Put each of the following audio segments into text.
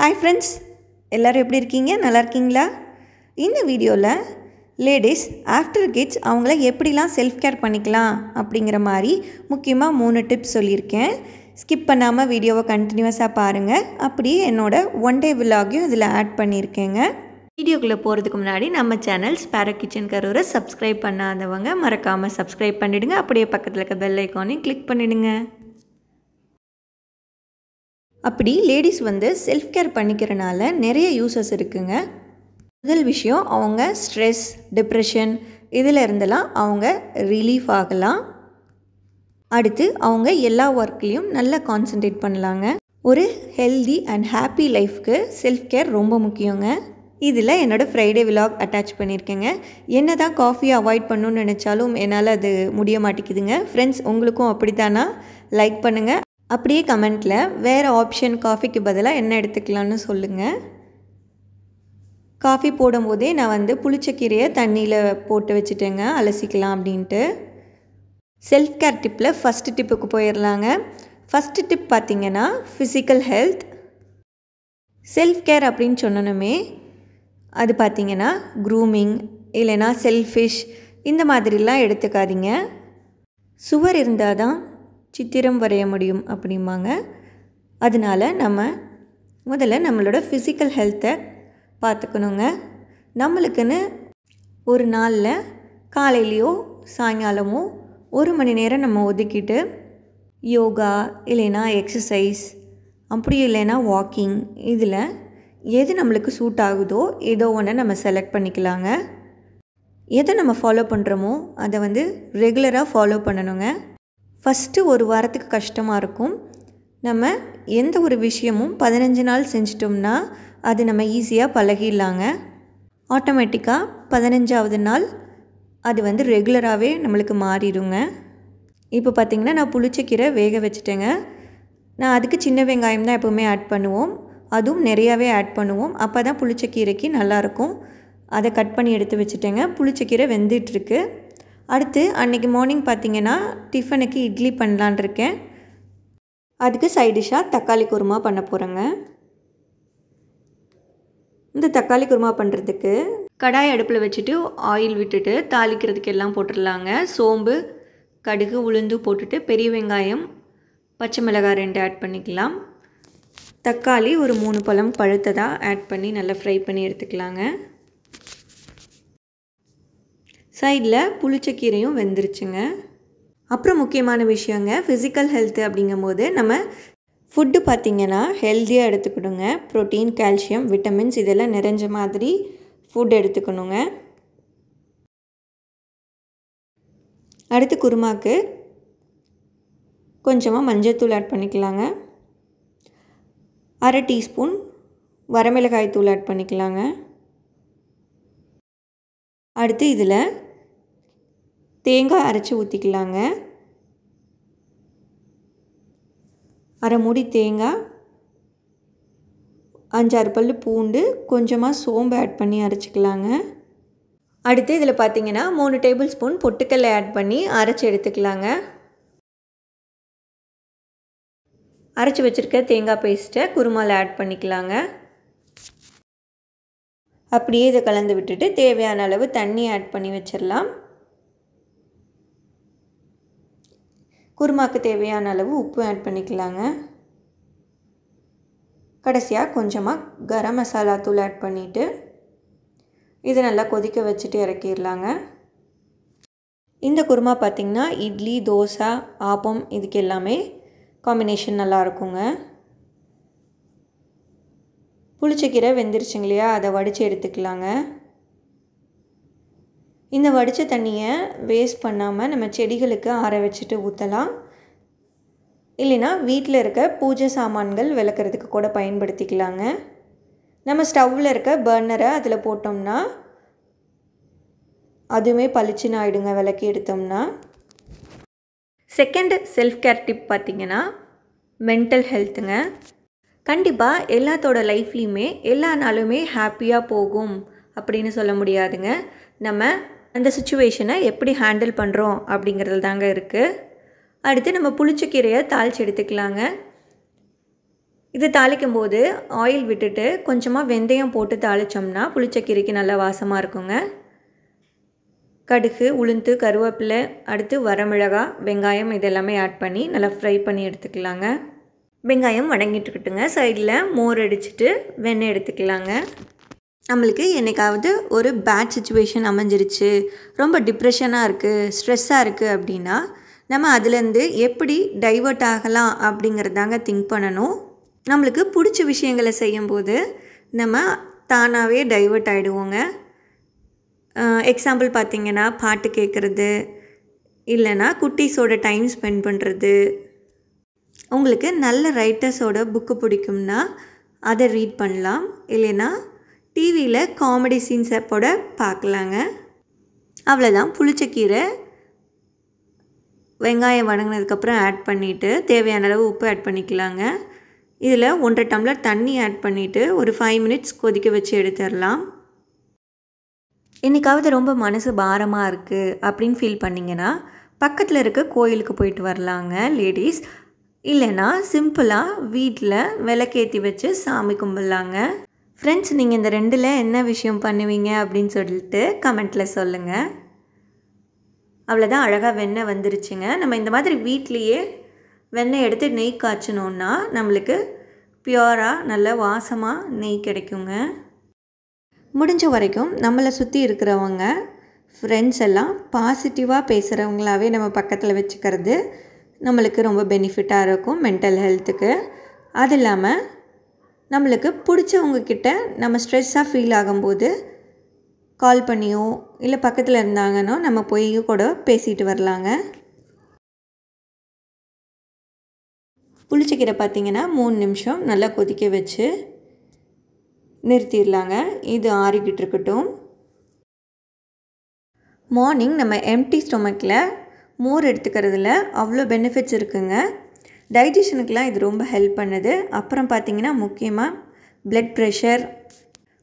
hi friends எல்லோரும் எப்படி இருக்கீங்க நல்லா இருக்கீங்களா இந்த வீடியோவில் லேடிஸ் ஆஃப்டர் கிட்ஸ் அவங்கள எப்படிலாம் செல்ஃப் கேர் பண்ணிக்கலாம் அப்படிங்கிற மாதிரி முக்கியமாக மூணு டிப்ஸ் சொல்லியிருக்கேன் ஸ்கிப் பண்ணாமல் வீடியோவை கண்டினியூஸாக பாருங்கள் அப்படியே என்னோடய ஒன் டே விலாகையும் இதில் ஆட் பண்ணியிருக்கேங்க வீடியோக்குள்ளே போகிறதுக்கு முன்னாடி நம்ம சேனல் ஸ்பேரோ கிச்சன் கரூரை சப்ஸ்கிரைப் பண்ணாதவங்க மறக்காமல் சப்ஸ்கிரைப் பண்ணிவிடுங்க அப்படியே பக்கத்தில் இருக்க பெல் ஐக்கானையும் கிளிக் பண்ணிவிடுங்க அப்படி லேடிஸ் வந்து செல்ஃப் கேர் பண்ணிக்கிறனால நிறைய யூசஸ் இருக்குங்க முதல் விஷயம் அவங்க ஸ்ட்ரெஸ் டிப்ரெஷன் இதில் இருந்தெல்லாம் அவங்க ரிலீஃப் ஆகலாம் அடுத்து அவங்க எல்லா ஒர்க்லேயும் நல்லா கான்சன்ட்ரேட் பண்ணலாங்க ஒரு ஹெல்தி அண்ட் ஹாப்பி லைஃப்க்கு செல்ஃப் கேர் ரொம்ப முக்கியங்க இதில் என்னோடய ஃப்ரைடே விலாக் அட்டாச் பண்ணியிருக்கேங்க என்ன தான் காஃபியை அவாய்ட் பண்ணணும்னு நினச்சாலும் என்னால் அது முடிய மாட்டேங்குதுங்க ஃப்ரெண்ட்ஸ் உங்களுக்கும் அப்படி தானா லைக் பண்ணுங்கள் அப்படியே கமெண்ட்டில் வேறு ஆப்ஷன் காஃபிக்கு பதிலாக என்ன எடுத்துக்கலாம்னு சொல்லுங்கள் காஃபி போடும்போதே நான் வந்து புளிச்சக்கீரையை தண்ணியில் போட்டு வச்சுட்டேங்க அலசிக்கலாம் அப்படின்ட்டு செல்ஃப் கேர் டிப்பில் ஃபஸ்ட்டு டிப்புக்கு போயிடலாங்க ஃபஸ்ட்டு டிப் பார்த்திங்கன்னா ஃபிசிக்கல் ஹெல்த் செல்ஃப் கேர் அப்படின்னு சொன்னனுமே அது பார்த்திங்கன்னா க்ரூமிங் இல்லைனா செல்ஃபிஷ் இந்த மாதிரிலாம் எடுத்துக்காதீங்க சுவர் இருந்தால் தான் சித்திரம் வரைய முடியும் அப்படிம்பாங்க அதனால் நம்ம முதல்ல நம்மளோட ஃபிசிக்கல் ஹெல்த்தை பார்த்துக்கணுங்க நம்மளுக்குன்னு ஒரு நாளில் காலையிலையோ சாயங்காலமோ ஒரு மணி நேரம் நம்ம ஒதுக்கிட்டு யோகா இல்லைன்னா எக்ஸசைஸ் அப்படி இல்லைன்னா வாக்கிங் இதில் எது நம்மளுக்கு சூட் ஆகுதோ ஏதோ ஒன்று நம்ம செலக்ட் பண்ணிக்கலாங்க எதை நம்ம ஃபாலோ பண்ணுறோமோ அதை வந்து ரெகுலராக ஃபாலோ பண்ணணுங்க ஃபஸ்ட்டு ஒரு வாரத்துக்கு கஷ்டமாக இருக்கும் நம்ம எந்த ஒரு விஷயமும் பதினஞ்சு நாள் செஞ்சிட்டோம்னா அது நம்ம ஈஸியாக பழகிடலாங்க ஆட்டோமேட்டிக்காக பதினஞ்சாவது நாள் அது வந்து ரெகுலராகவே நம்மளுக்கு மாறிடுங்க இப்போ பார்த்திங்கன்னா நான் புளிச்சக்கீரை வேக வச்சுட்டேங்க நான் அதுக்கு சின்ன வெங்காயம் தான் எப்போவுமே ஆட் பண்ணுவோம் அதுவும் நிறையாவே ஆட் பண்ணுவோம் அப்போ தான் புளிச்சக்கீரைக்கு நல்லாயிருக்கும் அதை கட் பண்ணி எடுத்து வச்சுட்டேங்க புளிச்சக்கீரை வெந்துட்டுருக்கு அடுத்து அன்றைக்கி மார்னிங் பார்த்திங்கன்னா டிஃபனுக்கு இட்லி பண்ணலான் இருக்கேன் அதுக்கு சைடிஷ்ஷாக தக்காளி குருமா பண்ண போகிறேங்க இந்த தக்காளி குருமா பண்ணுறதுக்கு கடாய் அடுப்பில் வச்சுட்டு ஆயில் விட்டுட்டு தாளிக்கிறதுக்கு எல்லாம் போட்டுடலாங்க சோம்பு கடுகு உளுந்து போட்டுட்டு பெரிய வெங்காயம் பச்சை மிளகாய் ரெண்டு ஆட் பண்ணிக்கலாம் தக்காளி ஒரு மூணு பழம் பழுத்ததாக ஆட் பண்ணி நல்லா ஃப்ரை பண்ணி எடுத்துக்கலாங்க சைடில் புளிச்சக்கீரையும் வெந்துருச்சுங்க அப்புறம் முக்கியமான விஷயங்க ஃபிசிக்கல் ஹெல்த்து அப்படிங்கும்போது நம்ம ஃபுட்டு பார்த்திங்கன்னா ஹெல்த்தியாக எடுத்துக்கணுங்க ப்ரோட்டீன் கால்சியம் விட்டமின்ஸ் இதெல்லாம் நிறைஞ்ச மாதிரி ஃபுட் எடுத்துக்கணுங்க அடுத்து குருமாக்கு கொஞ்சமாக மஞ்சத்தூள் ஆட் பண்ணிக்கலாங்க அரை டீஸ்பூன் வரமிளகாய் தூள் ஆட் பண்ணிக்கலாங்க அடுத்து இதில் தேங்காய் அரைச்சி ஊற்றிக்கலாங்க அரை மூடி தேங்காய் அஞ்சாறு பல் பூண்டு கொஞ்சமாக சோம்பு ஆட் பண்ணி அரைச்சிக்கலாங்க அடுத்து இதில் பார்த்தீங்கன்னா மூணு டேபிள் ஸ்பூன் பொட்டுக்கல் ஆட் பண்ணி அரைச்சி எடுத்துக்கலாங்க அரைச்சி வச்சுருக்க தேங்காய் பேஸ்ட்டை குருமாவில் ஆட் பண்ணிக்கலாங்க அப்படியே இதை கலந்து விட்டுட்டு தேவையான அளவு தண்ணி ஆட் பண்ணி வச்சிடலாம் குருமாக்கு தேவையான அளவு உப்பு ஆட் பண்ணிக்கலாங்க கடைசியாக கொஞ்சமாக கரம் மசாலா தூள் ஆட் பண்ணிவிட்டு இதை நல்லா கொதிக்க வச்சுட்டு இறக்கிடலாங்க இந்த குருமா பார்த்திங்கன்னா இட்லி தோசை ஆப்பம் இதுக்கு எல்லாமே காம்பினேஷன் நல்லா இருக்குங்க புளிச்சக்கீரை வெந்துருச்சுங்க இல்லையா அதை வடித்து எடுத்துக்கலாங்க இந்த வடித்த தண்ணியை வேஸ்ட் பண்ணாமல் நம்ம செடிகளுக்கு ஆற வச்சுட்டு ஊற்றலாம் இல்லைனா வீட்டில் இருக்க பூஜை சாமான்கள் விளக்குறதுக்கு கூட பயன்படுத்திக்கலாங்க நம்ம ஸ்டவ்வில் இருக்க பர்னரை அதில் போட்டோம்னா அதுவுமே பளிச்சுன்னு ஆகிடுங்க விளக்கி எடுத்தோம்னா செகண்ட் செல்ஃப் கேர் டிப் பார்த்திங்கன்னா மென்டல் ஹெல்த்துங்க கண்டிப்பாக எல்லாத்தோட லைஃப்லேயுமே எல்லா நாளுமே ஹாப்பியாக போகும் அப்படின்னு சொல்ல முடியாதுங்க நம்ம அந்த சுச்சுவேஷனை எப்படி ஹேண்டில் பண்ணுறோம் அப்படிங்கிறது தாங்க இருக்குது அடுத்து நம்ம புளிச்சக்கீரையை தாளித்து எடுத்துக்கலாங்க இது தாளிக்கும் போது ஆயில் விட்டுட்டு கொஞ்சமாக வெந்தயம் போட்டு தாளித்தோம்னா புளிச்சக்கீரைக்கு நல்லா வாசமாக இருக்குங்க கடுகு உளுந்து கருவேப்பிலை அடுத்து வரமிளகா வெங்காயம் இதெல்லாமே ஆட் பண்ணி நல்லா ஃப்ரை பண்ணி எடுத்துக்கலாங்க வெங்காயம் வணங்கிட்டுக்கிட்டுங்க சைடில் மோர் அடிச்சுட்டு வெண்ணெய் எடுத்துக்கலாங்க நம்மளுக்கு என்றைக்காவது ஒரு பேட் சுச்சுவேஷன் அமைஞ்சிருச்சு ரொம்ப டிப்ரெஷனாக இருக்குது ஸ்ட்ரெஸ்ஸாக இருக்குது அப்படின்னா நம்ம அதுலேருந்து எப்படி டைவர்ட் ஆகலாம் அப்படிங்கிறதாங்க திங்க் பண்ணணும் நம்மளுக்கு பிடிச்ச விஷயங்களை செய்யும்போது நம்ம தானாகவே டைவர்ட் ஆகிடுவோங்க எக்ஸாம்பிள் பார்த்திங்கன்னா பாட்டு கேட்குறது இல்லைனா குட்டீஸோட டைம் ஸ்பெண்ட் பண்ணுறது உங்களுக்கு நல்ல ரைட்டர்ஸோட புக்கு பிடிக்கும்னா அதை ரீட் பண்ணலாம் இல்லைன்னா டிவியில் காமெடி சீன்ஸை போட பார்க்கலாங்க அவ்வளோதான் புளிச்சக்கீரை வெங்காயம் வணங்கினதுக்கப்புறம் ஆட் பண்ணிவிட்டு தேவையான அளவு உப்பு ஆட் பண்ணிக்கலாங்க இதில் ஒன்றரை டம்ளர் தண்ணி ஆட் பண்ணிவிட்டு ஒரு ஃபைவ் மினிட்ஸ் கொதிக்க வச்சு எடுத்துடலாம் என்றைக்காவது ரொம்ப மனசு பாரமாக இருக்குது அப்படின்னு ஃபீல் பண்ணிங்கன்னா பக்கத்தில் இருக்க கோயிலுக்கு போயிட்டு வரலாங்க லேடிஸ் இல்லைன்னா சிம்பிளாக வீட்டில் விளக்கேற்றி வச்சு சாமி கும்பிட்லாங்க ஃப்ரெண்ட்ஸ் நீங்கள் இந்த ரெண்டில் என்ன விஷயம் பண்ணுவீங்க அப்படின்னு சொல்லிட்டு கமெண்ட்டில் சொல்லுங்கள் அவ்வளோதான் அழகாக வெண்ணெய் வந்துருச்சுங்க நம்ம இந்த மாதிரி வீட்லேயே வெண்ணெய் எடுத்து நெய் காய்ச்சணுன்னா நம்மளுக்கு பியூராக நல்ல வாசமாக நெய் கிடைக்குங்க முடிஞ்ச வரைக்கும் நம்மளை சுற்றி இருக்கிறவங்க ஃப்ரெண்ட்ஸ் எல்லாம் பாசிட்டிவாக பேசுகிறவங்களாவே நம்ம பக்கத்தில் வச்சுக்கிறது நம்மளுக்கு ரொம்ப பெனிஃபிட்டாக இருக்கும் மென்டல் ஹெல்த்துக்கு அது இல்லாமல் நம்மளுக்கு பிடிச்சவங்க கிட்ட நம்ம ஸ்ட்ரெஸ்ஸாக ஃபீல் ஆகும்போது கால் பண்ணியோ இல்லை பக்கத்தில் இருந்தாங்கன்னோ நம்ம போய் கூட பேசிட்டு வரலாங்க புளிச்சக்கீரை பார்த்திங்கன்னா மூணு நிமிஷம் நல்லா கொதிக்க வச்சு நிறுத்திடலாங்க இது ஆறிக்கிட்டு இருக்கட்டும் மார்னிங் நம்ம எம்டி ஸ்டொமக்கில் மோர் எடுத்துக்கிறதுல அவ்வளோ பெனிஃபிட்ஸ் இருக்குங்க டைஜஷனுக்கெலாம் இது ரொம்ப ஹெல்ப் பண்ணுது அப்புறம் பார்த்திங்கன்னா முக்கியமாக பிளட் ப்ரெஷர்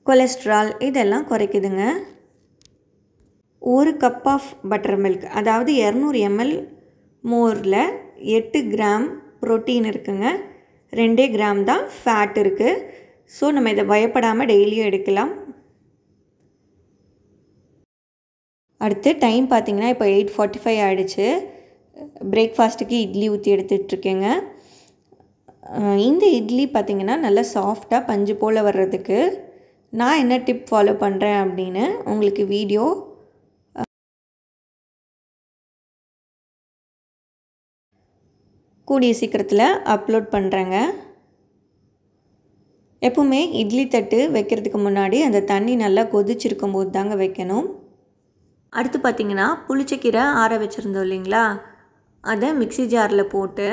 கொலஸ்ட்ரால் இதெல்லாம் குறைக்குதுங்க ஒரு கப் ஆஃப் பட்டர் மில்க் அதாவது இரநூறு எம்எல் மோரில் எட்டு கிராம் ப்ரோட்டீன் இருக்குங்க ரெண்டே கிராம் தான் ஃபேட் இருக்குது ஸோ நம்ம இதை பயப்படாமல் டெய்லியும் எடுக்கலாம் அடுத்து டைம் பார்த்திங்கன்னா இப்போ எயிட் ஃபார்ட்டி ஃபைவ் ஆகிடுச்சு பிரேக்ஃபாஸ்ட்டுக்கு இட்லி ஊற்றி எடுத்துகிட்ருக்கேங்க இந்த இட்லி பார்த்திங்கன்னா நல்லா சாஃப்டாக பஞ்சு போல் வர்றதுக்கு நான் என்ன டிப் ஃபாலோ பண்ணுறேன் அப்படின்னு உங்களுக்கு வீடியோ கூடிய சீக்கிரத்தில் அப்லோட் பண்ணுறேங்க எப்பவுமே இட்லி தட்டு வைக்கிறதுக்கு முன்னாடி அந்த தண்ணி நல்லா கொதிச்சிருக்கும் போது தாங்க வைக்கணும் அடுத்து பார்த்திங்கன்னா புளிச்சக்கீரை ஆற வச்சுருந்தோம் இல்லைங்களா அதை மிக்சி ஜாரில் போட்டு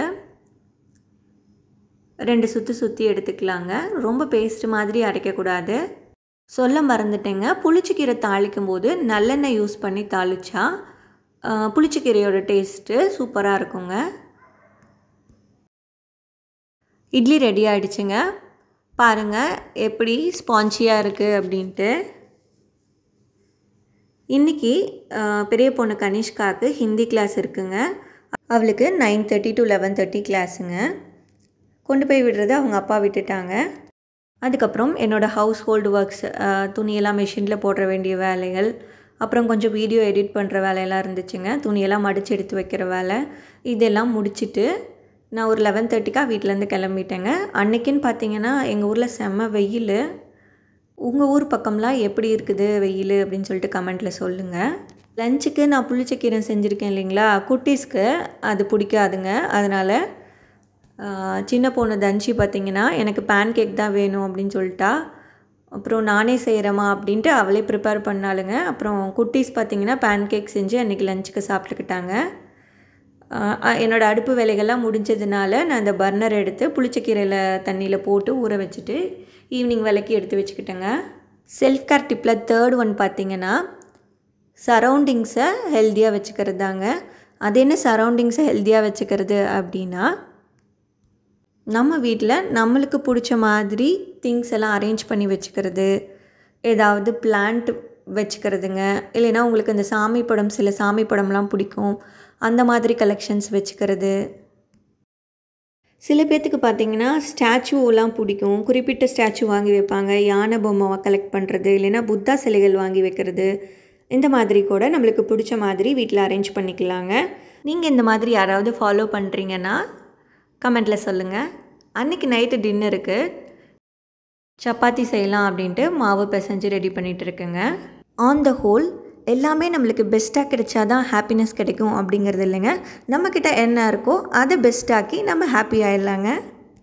ரெண்டு சுற்றி சுற்றி எடுத்துக்கலாங்க ரொம்ப பேஸ்ட் மாதிரி அரைக்கக்கூடாது சொல்ல மறந்துட்டேங்க புளிச்சுக்கீரை தாளிக்கும் போது நல்லெண்ணெய் யூஸ் பண்ணி தாளித்தா புளிச்சிக்கீரையோட டேஸ்ட்டு சூப்பராக இருக்குங்க இட்லி ரெடி ஆகிடுச்சுங்க பாருங்கள் எப்படி ஸ்பாஞ்சியாக இருக்குது அப்படின்ட்டு இன்றைக்கி பெரிய பொண்ணு கனிஷ்காவுக்கு ஹிந்தி கிளாஸ் இருக்குங்க அவளுக்கு nine thirty to eleven thirty கிளாஸுங்க கொண்டு போய் விடுறது அவங்க அப்பா விட்டுட்டாங்க அதுக்கப்புறம் என்னோடய ஹவுஸ் ஹோல்டு ஒர்க்ஸ் துணியெல்லாம் மிஷினில் போடுற வேண்டிய வேலைகள் அப்புறம் கொஞ்சம் வீடியோ எடிட் பண்ணுற வேலையெல்லாம் இருந்துச்சுங்க துணியெல்லாம் மடித்து எடுத்து வைக்கிற வேலை இதெல்லாம் முடிச்சுட்டு நான் ஒரு லெவன் தேர்ட்டிக்காக வீட்டிலேருந்து கிளம்பிட்டேங்க அன்றைக்கின்னு பார்த்தீங்கன்னா எங்கள் ஊரில் செம்ம வெயில் உங்கள் ஊர் பக்கம்லாம் எப்படி இருக்குது வெயில் அப்படின்னு சொல்லிட்டு கமெண்ட்டில் சொல்லுங்கள் லஞ்சுக்கு நான் புளிச்சக்கீரை செஞ்சுருக்கேன் இல்லைங்களா குட்டீஸ்க்கு அது பிடிக்காதுங்க அதனால் சின்ன பொண்ணு தன்ஷி பார்த்திங்கன்னா எனக்கு பேன் கேக் தான் வேணும் அப்படின்னு சொல்லிட்டா அப்புறம் நானே செய்கிறேம்மா அப்படின்ட்டு அவளே ப்ரிப்பேர் பண்ணாளுங்க அப்புறம் குட்டீஸ் பார்த்திங்கன்னா பேன் கேக் செஞ்சு அன்றைக்கி லஞ்சுக்கு சாப்பிட்டுக்கிட்டாங்க என்னோடய அடுப்பு வேலைகள்லாம் முடிஞ்சதுனால நான் அந்த பர்னர் எடுத்து புளிச்சக்கீரையில் தண்ணியில் போட்டு ஊற வச்சுட்டு ஈவினிங் வேலைக்கு எடுத்து வச்சுக்கிட்டேங்க செல்ஃப் கேர் டிப்பில் தேர்ட் ஒன் பார்த்திங்கன்னா சரௌண்டிங்ஸை ஹெல்த்தியாக வச்சுக்கிறது தாங்க அது என்ன சரௌண்டிங்ஸை ஹெல்த்தியாக வச்சுக்கிறது அப்படின்னா நம்ம வீட்டில் நம்மளுக்கு பிடிச்ச மாதிரி திங்ஸ் எல்லாம் அரேஞ்ச் பண்ணி வச்சுக்கிறது ஏதாவது பிளான்ட் வச்சுக்கிறதுங்க இல்லைன்னா உங்களுக்கு அந்த சாமி படம் சில சாமி படம்லாம் பிடிக்கும் அந்த மாதிரி கலெக்ஷன்ஸ் வச்சுக்கிறது சில பேர்த்துக்கு பார்த்தீங்கன்னா ஸ்டாச்சுவெலாம் பிடிக்கும் குறிப்பிட்ட ஸ்டாச்சு வாங்கி வைப்பாங்க யானை பொம்மை கலெக்ட் பண்ணுறது இல்லைன்னா புத்தா சிலைகள் வாங்கி வைக்கிறது இந்த மாதிரி கூட நம்மளுக்கு பிடிச்ச மாதிரி வீட்டில் அரேஞ்ச் பண்ணிக்கலாங்க நீங்கள் இந்த மாதிரி யாராவது ஃபாலோ பண்ணுறீங்கன்னா கமெண்ட்டில் சொல்லுங்கள் அன்றைக்கி நைட்டு டின்னருக்கு சப்பாத்தி செய்யலாம் அப்படின்ட்டு மாவு பிசைஞ்சு ரெடி பண்ணிகிட்டு இருக்கேங்க ஆன் த ஹோல் எல்லாமே நம்மளுக்கு பெஸ்ட்டாக கிடைச்சா தான் ஹாப்பினஸ் கிடைக்கும் அப்படிங்கிறது இல்லைங்க நம்மக்கிட்ட என்ன இருக்கோ அதை பெஸ்ட்டாக்கி நம்ம ஹாப்பி ஆகிடலாங்க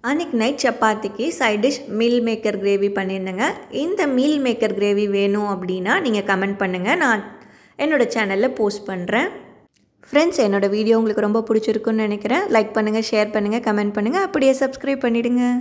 அன்றைக்கி நைட் சப்பாத்திக்கு side dish meal maker gravy பண்ணியிருந்தேங்க இந்த மீல் மேக்கர் கிரேவி வேணும் அப்படின்னா நீங்கள் கமெண்ட் பண்ணுங்கள் நான் என்னோடய சேனலில் போஸ்ட் பண்ணுறேன் ஃப்ரெண்ட்ஸ் என்னோடய வீடியோ உங்களுக்கு ரொம்ப பிடிச்சிருக்குன்னு நினைக்கிறேன் லைக் பண்ணுங்கள் ஷேர் பண்ணுங்கள் கமெண்ட் பண்ணுங்கள் அப்படியே சப்ஸ்கிரைப் பண்ணிவிடுங்க